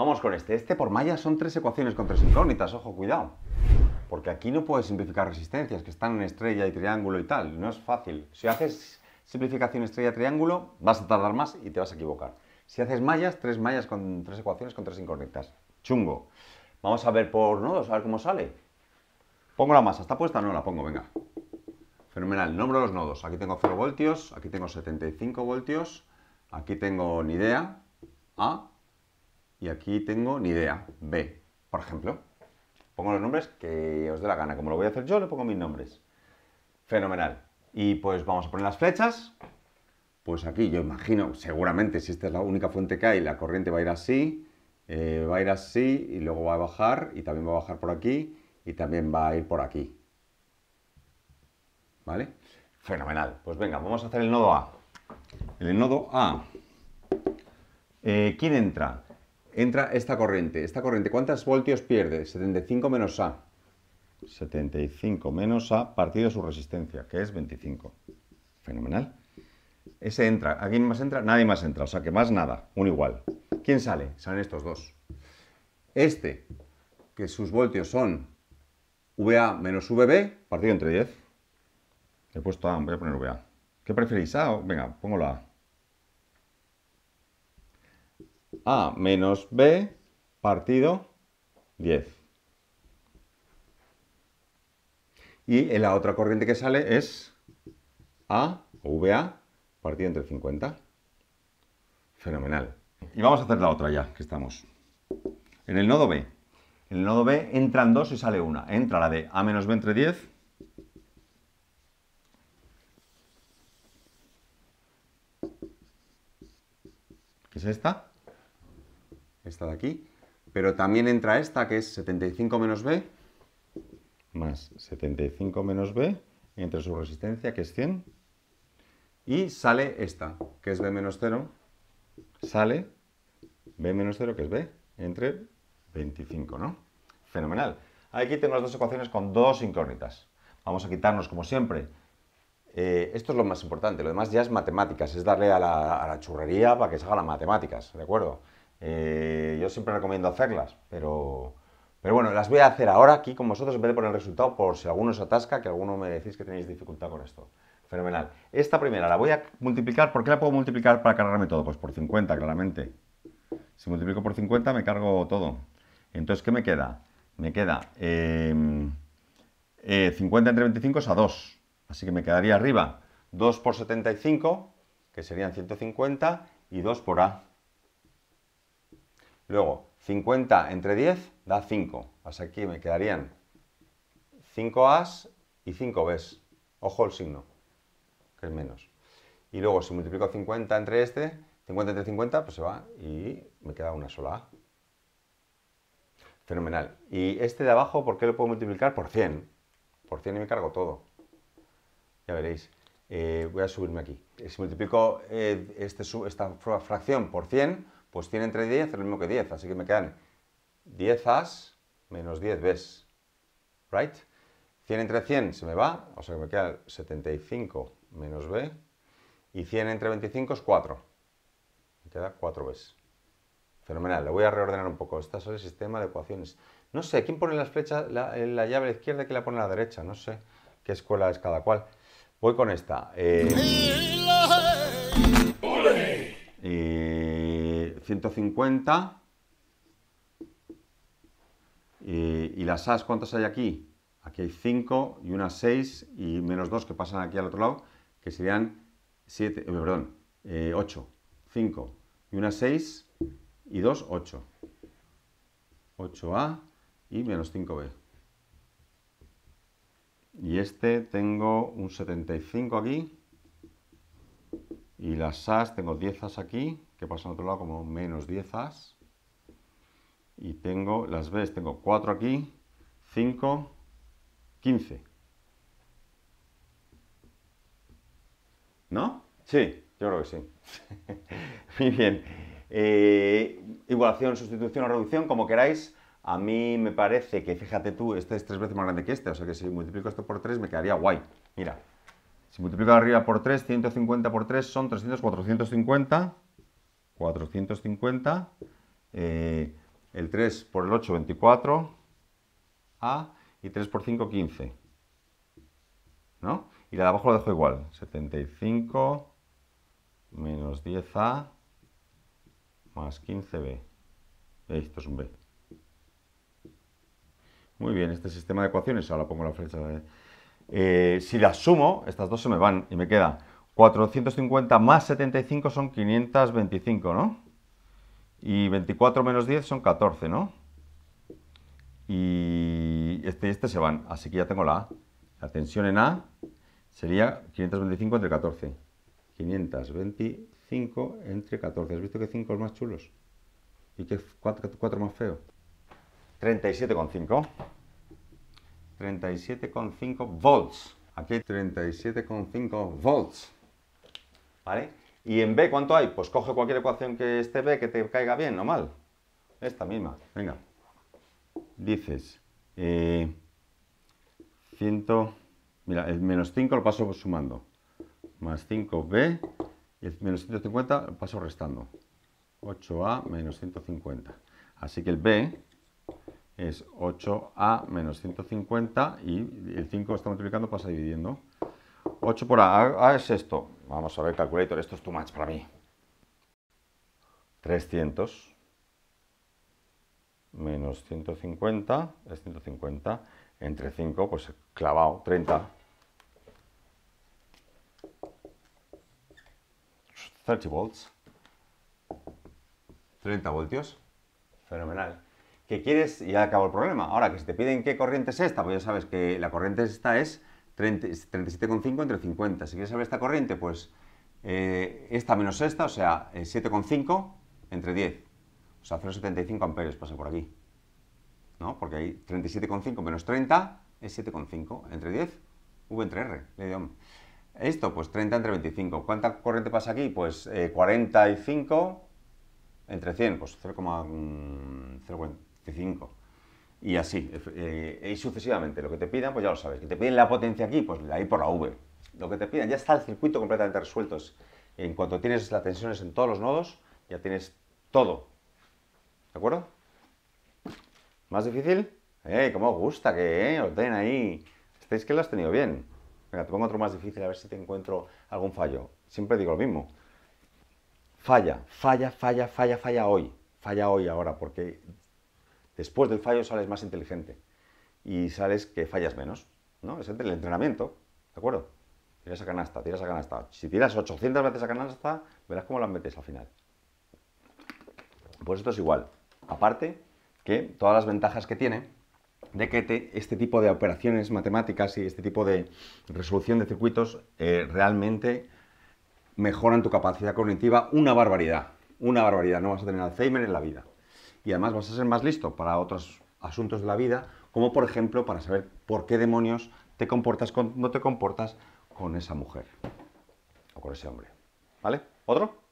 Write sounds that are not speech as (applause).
Vamos con este. Este por malla son tres ecuaciones con tres incógnitas, ojo, cuidado. Porque aquí no puedes simplificar resistencias, que están en estrella y triángulo y tal. No es fácil. Si haces simplificación estrella-triángulo, vas a tardar más y te vas a equivocar. Si haces mallas, tres mallas con tres ecuaciones con tres incógnitas. Chungo. Vamos a ver por nodos, a ver cómo sale. Pongo la masa, ¿está puesta? No, la pongo, venga. Fenomenal, nombro los nodos. Aquí tengo 0 voltios, aquí tengo 75 voltios, aquí tengo ni idea, A, y aquí tengo ni idea, B, por ejemplo. Pongo los nombres que os dé la gana. Como lo voy a hacer yo, le pongo mis nombres. Fenomenal. Y pues vamos a poner las flechas. Pues aquí yo imagino, seguramente, si esta es la única fuente que hay, la corriente va a ir así, eh, va a ir así y luego va a bajar y también va a bajar por aquí y también va a ir por aquí. ¿Vale? Fenomenal. Pues venga, vamos a hacer el nodo A. el nodo A, eh, ¿quién entra? entra esta corriente. ¿Esta corriente cuántas voltios pierde? 75 menos A. 75 menos A partido su resistencia, que es 25. Fenomenal. Ese entra. ¿A quién más entra? Nadie más entra. O sea que más nada. Un igual. ¿Quién sale? Salen estos dos. Este, que sus voltios son VA menos VB, partido entre 10. He puesto A, voy a poner VA. ¿Qué preferís? A o... Venga, pongo la A. A menos B partido 10. Y la otra corriente que sale es A, o VA, partido entre 50. Fenomenal. Y vamos a hacer la otra ya, que estamos. En el nodo B. En el nodo B entran dos y sale una. Entra la de A menos B entre 10. Que es esta esta de aquí, pero también entra esta que es 75 menos B más 75 menos B entre su resistencia que es 100 y sale esta que es B menos 0 sale B menos 0 que es B entre 25, ¿no? Fenomenal. Aquí tenemos las dos ecuaciones con dos incógnitas. Vamos a quitarnos como siempre eh, esto es lo más importante, lo demás ya es matemáticas, es darle a la, a la churrería para que se haga las matemáticas, ¿de acuerdo? Eh, yo siempre recomiendo hacerlas, pero, pero bueno, las voy a hacer ahora aquí con vosotros en vez de poner el resultado por si alguno se atasca, que alguno me decís que tenéis dificultad con esto. Fenomenal. Esta primera la voy a multiplicar. ¿Por qué la puedo multiplicar para cargarme todo? Pues por 50, claramente. Si multiplico por 50 me cargo todo. Entonces, ¿qué me queda? Me queda 50 em, eh, entre 25 es a 2. Así que me quedaría arriba 2 por 75, que serían 150, y 2 por A, Luego, 50 entre 10 da 5. Hasta aquí me quedarían 5 A's y 5 B's. Ojo el signo, que es menos. Y luego, si multiplico 50 entre este, 50 entre 50, pues se va y me queda una sola A. Fenomenal. Y este de abajo, ¿por qué lo puedo multiplicar? Por 100. Por 100 y me cargo todo. Ya veréis. Eh, voy a subirme aquí. Si multiplico eh, este, esta fracción por 100, pues tiene entre 10 es lo mismo que 10, así que me quedan 10 As menos 10 b ¿Right? 100 entre 100 se me va, o sea que me queda 75 menos B. Y 100 entre 25 es 4. Me queda 4 Bs. Fenomenal, le voy a reordenar un poco. Esta es el sistema de ecuaciones. No sé, ¿quién pone las flechas, la, la llave a la izquierda y quién la pone a la derecha? No sé qué escuela es cada cual. Voy con esta. Eh... 150. y las As, ¿cuántas hay aquí? Aquí hay 5 y una 6 y menos 2 que pasan aquí al otro lado, que serían 7, eh, perdón, 8. Eh, 5 y una 6 y 2, 8. 8A y menos 5B. Y este tengo un 75 aquí y las as, tengo 10 as aquí, que pasa al otro lado como menos 10 as. Y tengo las bs, tengo 4 aquí, 5, 15. ¿No? Sí, yo creo que sí. (laughs) Muy bien. Eh, igualación, sustitución o reducción, como queráis. A mí me parece que, fíjate tú, este es tres veces más grande que este, o sea que si multiplico esto por tres me quedaría guay. Mira, si multiplico arriba por 3, 150 por 3 son 300, 450. 450. el 3 por el 8, 24. A. Y 3 por 5, 15. ¿No? Y la de abajo la dejo igual. 75 menos 10A más 15B. Esto es un B. Muy bien, este sistema de ecuaciones, ahora pongo la flecha de... Eh, eh, si las sumo, estas dos se me van y me queda 450 más 75 son 525, ¿no? Y 24 menos 10 son 14, ¿no? Y este y este se van, así que ya tengo la A. La tensión en A sería 525 entre 14. 525 entre 14. ¿Has visto que 5 es más chulos? ¿Y que 4, 4 más feo? 37,5. 37,5 volts. Aquí 37,5 volts. ¿Vale? ¿Y en B cuánto hay? Pues coge cualquier ecuación que esté B que te caiga bien no mal. Esta misma. Venga. Dices. 100. Eh, mira, el menos 5 lo paso sumando. Más 5B. Y el menos 150 lo paso restando. 8A menos 150. Así que el B es 8a menos 150 y el 5 está multiplicando pasa dividiendo. 8 por a, es esto. Vamos a ver, calculator, esto es too much para mí. 300 menos 150 es 150 entre 5, pues clavado, 30. 30 volts. 30 voltios. Fenomenal que quieres y ya acabó el problema. Ahora, que si te piden qué corriente es esta, pues ya sabes que la corriente esta es 37,5 entre 50. Si quieres saber esta corriente, pues eh, esta menos esta, o sea, 7,5 eh, entre 10. O sea, 0,75 amperios pasa por aquí. ¿No? Porque hay 37,5 menos 30 es 7,5 entre 10, V entre R, le Esto, pues 30 entre 25. ¿Cuánta corriente pasa aquí? Pues 45 eh, entre 100, pues mm, y así, eh, y sucesivamente. Lo que te pidan, pues ya lo sabes. Que te piden la potencia aquí, pues la hay por la V. Lo que te pidan, ya está el circuito completamente resuelto. En cuanto tienes las tensiones en todos los nodos, ya tienes todo. ¿De acuerdo? ¿Más difícil? ¡Eh! ¿Cómo os gusta que eh, os den ahí? Estáis que lo has tenido bien. Venga, te pongo otro más difícil a ver si te encuentro algún fallo. Siempre digo lo mismo. Falla, falla, falla, falla, falla hoy. Falla hoy ahora, porque Después del fallo sales más inteligente y sales que fallas menos, ¿no? Es el entrenamiento, ¿de acuerdo? Tiras a canasta, tiras a canasta. Si tiras 800 veces a canasta, verás cómo las metes al final. Pues esto es igual. Aparte que todas las ventajas que tiene de que este tipo de operaciones matemáticas y este tipo de resolución de circuitos eh, realmente mejoran tu capacidad cognitiva una barbaridad. Una barbaridad. No vas a tener Alzheimer en la vida y además vas a ser más listo para otros asuntos de la vida, como por ejemplo para saber por qué demonios te comportas no te comportas con esa mujer o con ese hombre. ¿Vale? ¿Otro?